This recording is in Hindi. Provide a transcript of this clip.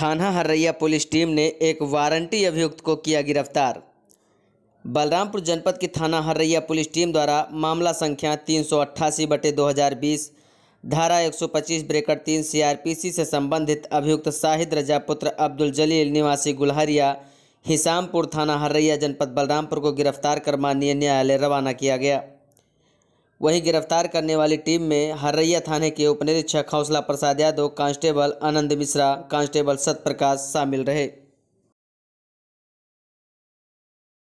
थाना हर्रैया पुलिस टीम ने एक वारंटी अभियुक्त को किया गिरफ्तार बलरामपुर जनपद की थाना हर्रैया पुलिस टीम द्वारा मामला संख्या तीन सौ अट्ठासी बटे दो हज़ार बीस धारा एक सौ पच्चीस ब्रेकर तीन सीआरपीसी से संबंधित अभियुक्त शाहिद रजा पुत्र अब्दुल जलील निवासी गुलहरिया हिसामपुर थाना हर्रैया जनपद बलरामपुर को गिरफ्तार कर माननीय न्यायालय रवाना किया गया वहीं गिरफ्तार करने वाली टीम में हर्रैया थाने के उपनिरीक्षक हौसला प्रसाद यादव कांस्टेबल आनंद मिश्रा कांस्टेबल सत्यप्रकाश शामिल रहे